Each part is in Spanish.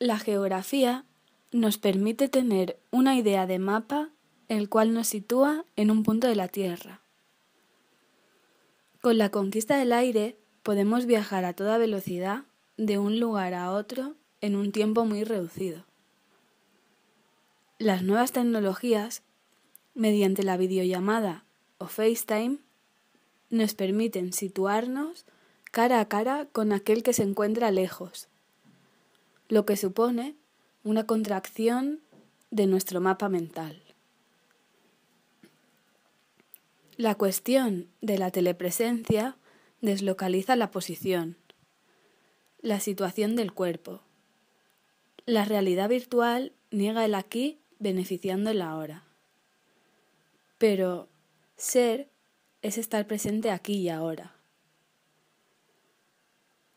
La geografía nos permite tener una idea de mapa el cual nos sitúa en un punto de la Tierra. Con la conquista del aire podemos viajar a toda velocidad de un lugar a otro en un tiempo muy reducido. Las nuevas tecnologías, mediante la videollamada o FaceTime, nos permiten situarnos cara a cara con aquel que se encuentra lejos lo que supone una contracción de nuestro mapa mental. La cuestión de la telepresencia deslocaliza la posición, la situación del cuerpo. La realidad virtual niega el aquí beneficiando el ahora. Pero ser es estar presente aquí y ahora.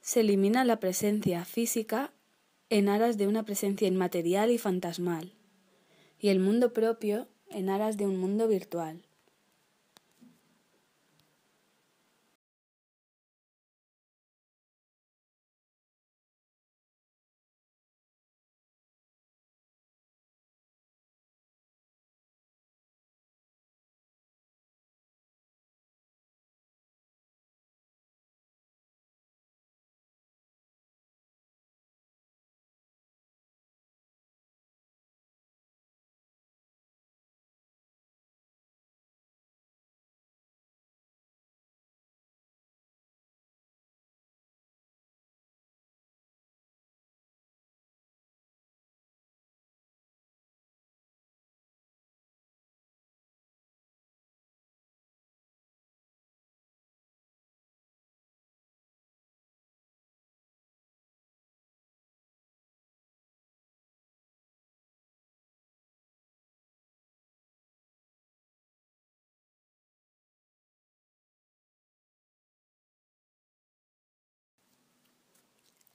Se elimina la presencia física en aras de una presencia inmaterial y fantasmal, y el mundo propio en aras de un mundo virtual.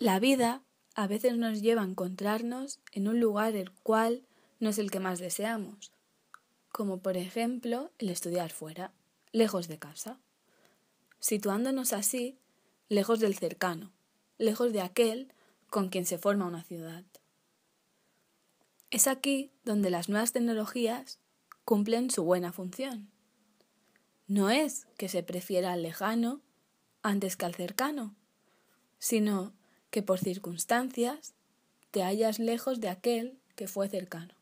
La vida a veces nos lleva a encontrarnos en un lugar el cual no es el que más deseamos, como por ejemplo el estudiar fuera, lejos de casa, situándonos así, lejos del cercano, lejos de aquel con quien se forma una ciudad. Es aquí donde las nuevas tecnologías cumplen su buena función. No es que se prefiera al lejano antes que al cercano, sino que por circunstancias te hallas lejos de aquel que fue cercano.